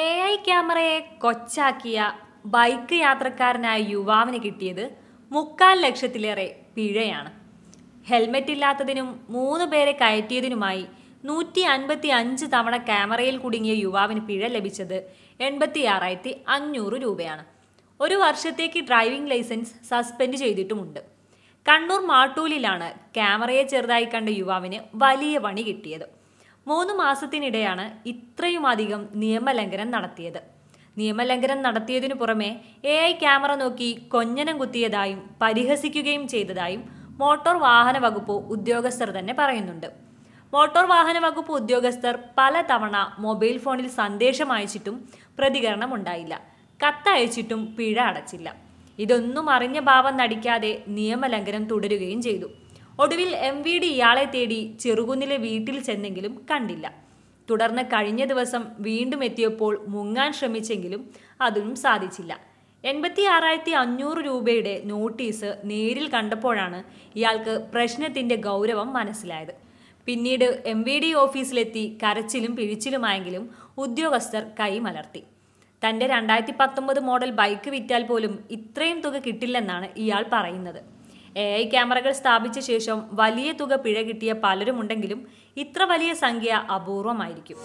A I ക്യാമറയെ കൊച്ചാക്കിയ bike യാത്രക്കാരനായ യുവാവിന് കിട്ടിയത് മുക്കാൽ ലക്ഷത്തിലേറെ പിഴയാണ് ഹെൽമെറ്റ് ഇല്ലാത്തതിനും മൂന്ന് പേരെ കയറ്റിയതിനുമായി നൂറ്റി അൻപത്തി അഞ്ച് തവണ ക്യാമറയിൽ കുടുങ്ങിയ യുവാവിന് പിഴ ലഭിച്ചത് എൺപത്തി ആറായിരത്തി അഞ്ഞൂറ് രൂപയാണ് ഒരു വർഷത്തേക്ക് ഡ്രൈവിംഗ് ലൈസൻസ് സസ്പെൻഡ് ചെയ്തിട്ടുമുണ്ട് കണ്ണൂർ മാട്ടൂലിലാണ് ക്യാമറയെ ചെറുതായി കണ്ട യുവാവിന് വലിയ പണി കിട്ടിയത് മൂന്ന് മാസത്തിനിടെയാണ് ഇത്രയുമധികം നിയമലംഘനം നടത്തിയത് നിയമലംഘനം നടത്തിയതിനു പുറമെ എ ഐ ക്യാമറ നോക്കി കൊഞ്ഞനം കുത്തിയതായും പരിഹസിക്കുകയും ചെയ്തതായും മോട്ടോർ വാഹന വകുപ്പ് ഉദ്യോഗസ്ഥർ തന്നെ പറയുന്നുണ്ട് മോട്ടോർ വാഹന വകുപ്പ് ഉദ്യോഗസ്ഥർ പലതവണ മൊബൈൽ ഫോണിൽ സന്ദേശം അയച്ചിട്ടും പ്രതികരണം ഉണ്ടായില്ല കത്തയച്ചിട്ടും പിഴ അടച്ചില്ല ഇതൊന്നും അറിഞ്ഞ ഭാവം നടിക്കാതെ നിയമലംഘനം തുടരുകയും ചെയ്തു ഒടുവിൽ എം വി ഡി ഇയാളെ തേടി ചെറുകുന്നിലെ വീട്ടിൽ ചെന്നെങ്കിലും കണ്ടില്ല തുടർന്ന് കഴിഞ്ഞ ദിവസം വീണ്ടും എത്തിയപ്പോൾ മുങ്ങാൻ ശ്രമിച്ചെങ്കിലും അതിനും സാധിച്ചില്ല എൺപത്തി ആറായിരത്തി അഞ്ഞൂറ് രൂപയുടെ നോട്ടീസ് നേരിൽ കണ്ടപ്പോഴാണ് ഇയാൾക്ക് പ്രശ്നത്തിന്റെ ഗൗരവം മനസ്സിലായത് പിന്നീട് എം വി ഡി ഓഫീസിലെത്തി കരച്ചിലും പിഴിച്ചിലുമായെങ്കിലും ഉദ്യോഗസ്ഥർ കൈമലർത്തി തന്റെ രണ്ടായിരത്തി പത്തൊമ്പത് മോഡൽ ബൈക്ക് വിറ്റാൽ പോലും ഇത്രയും തുക കിട്ടില്ലെന്നാണ് ഇയാൾ പറയുന്നത് എ ഐ ക്യാമറകൾ സ്ഥാപിച്ച ശേഷം വലിയ തുക പിഴ കിട്ടിയ പലരുമുണ്ടെങ്കിലും ഇത്ര വലിയ സംഖ്യ അപൂർവമായിരിക്കും